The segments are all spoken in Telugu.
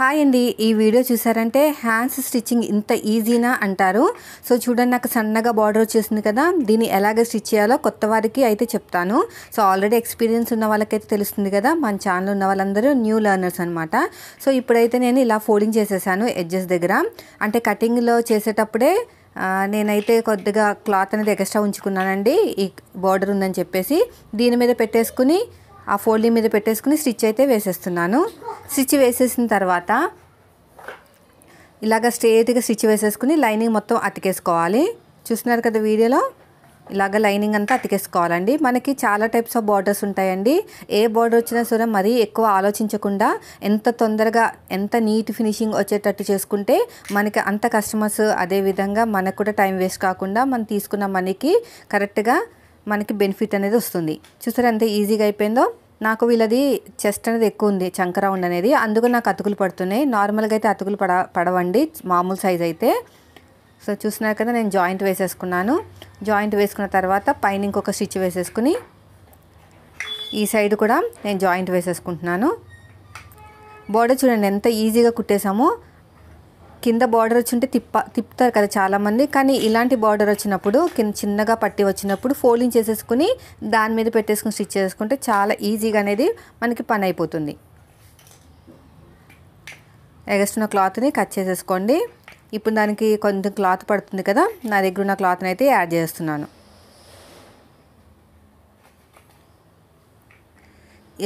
హాయ్ అండి ఈ వీడియో చూసారంటే హ్యాండ్స్ స్టిచ్చింగ్ ఇంత ఈజీనా అంటారు సో చూడండి నాకు సన్నగా బార్డర్ వచ్చేసింది కదా దీన్ని ఎలాగ స్టిచ్ చేయాలో కొత్త వారికి అయితే చెప్తాను సో ఆల్రెడీ ఎక్స్పీరియన్స్ ఉన్న వాళ్ళకైతే తెలుస్తుంది కదా మన ఛానల్ ఉన్న వాళ్ళందరూ న్యూ లర్నర్స్ అనమాట సో ఇప్పుడైతే నేను ఇలా ఫోల్డింగ్ చేసేసాను ఎడ్జెస్ దగ్గర అంటే కటింగ్లో చేసేటప్పుడే నేనైతే కొద్దిగా క్లాత్ అనేది ఎక్స్ట్రా ఉంచుకున్నానండి ఈ బార్డర్ ఉందని చెప్పేసి దీని మీద పెట్టేసుకుని ఆ ఫోల్డింగ్ మీద పెట్టేసుకుని స్టిచ్ అయితే వేసేస్తున్నాను స్టిచ్ వేసేసిన తర్వాత ఇలాగ స్ట్రేట్గా స్టిచ్ వేసేసుకుని లైనింగ్ మొత్తం అతికేసుకోవాలి చూస్తున్నారు కదా వీడియోలో ఇలాగ లైనింగ్ అంతా అతికేసుకోవాలండి మనకి చాలా టైప్స్ ఆఫ్ బార్డర్స్ ఉంటాయండి ఏ బార్డర్ వచ్చినా సరే మరీ ఎక్కువ ఆలోచించకుండా ఎంత తొందరగా ఎంత నీట్ ఫినిషింగ్ వచ్చేటట్టు చేసుకుంటే మనకి అంత కస్టమర్స్ అదేవిధంగా మనకు కూడా టైం వేస్ట్ కాకుండా మనం తీసుకున్న మనీకి కరెక్ట్గా మనకి బెనిఫిట్ అనేది వస్తుంది చూసారు ఎంత ఈజీగా అయిపోయిందో నాకు వీళ్ళది చెస్ట్ అనేది ఎక్కువ ఉంది చంక రౌండ్ అనేది అందుకు నాకు అతుకులు పడుతున్నాయి నార్మల్గా అయితే అతుకులు పడ పడవండి మామూలు సైజ్ అయితే సో చూసినా కదా నేను జాయింట్ వేసేసుకున్నాను జాయింట్ వేసుకున్న తర్వాత పైన ఇంకొక స్టిచ్ వేసేసుకుని ఈ సైడ్ కూడా నేను జాయింట్ వేసేసుకుంటున్నాను బోర్డర్ చూడండి ఎంత ఈజీగా కుట్టేసామో కింద బార్డర్ వచ్చి ఉంటే తిప్ప తిప్పుతారు కదా చాలామంది కానీ ఇలాంటి బార్డర్ వచ్చినప్పుడు కింద చిన్నగా పట్టి వచ్చినప్పుడు ఫోల్డింగ్ చేసేసుకుని దాని మీద పెట్టేసుకుని స్టిచ్ చేసుకుంటే చాలా ఈజీగా అనేది మనకి పని అయిపోతుంది ఎగస్ట్రున్న క్లాత్ని కట్ చేసేసుకోండి ఇప్పుడు దానికి కొంచెం క్లాత్ పడుతుంది కదా నా దగ్గర ఉన్న క్లాత్ని అయితే యాడ్ చేస్తున్నాను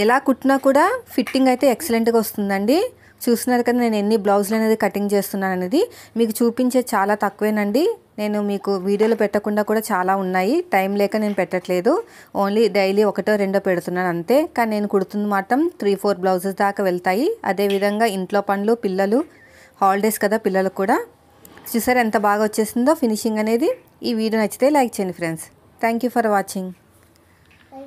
ఎలా కుట్టినా కూడా ఫిట్టింగ్ అయితే ఎక్సలెంట్గా వస్తుందండి చూస్తున్నారు కదా నేను ఎన్ని బ్లౌజులు అనేది కటింగ్ చేస్తున్నాను అనేది మీకు చూపించే చాలా తక్కువేనండి నేను మీకు వీడియోలు పెట్టకుండా కూడా చాలా ఉన్నాయి టైం లేక నేను పెట్టట్లేదు ఓన్లీ డైలీ ఒకటో రెండో పెడుతున్నాను అంతే కానీ నేను కుడుతున్న మాత్రం త్రీ ఫోర్ బ్లౌజెస్ దాకా వెళ్తాయి అదేవిధంగా ఇంట్లో పనులు పిల్లలు హాలిడేస్ కదా పిల్లలు కూడా చూసారు ఎంత బాగా వచ్చేసిందో ఫినిషింగ్ అనేది ఈ వీడియో నచ్చితే లైక్ చేయండి ఫ్రెండ్స్ థ్యాంక్ ఫర్ వాచింగ్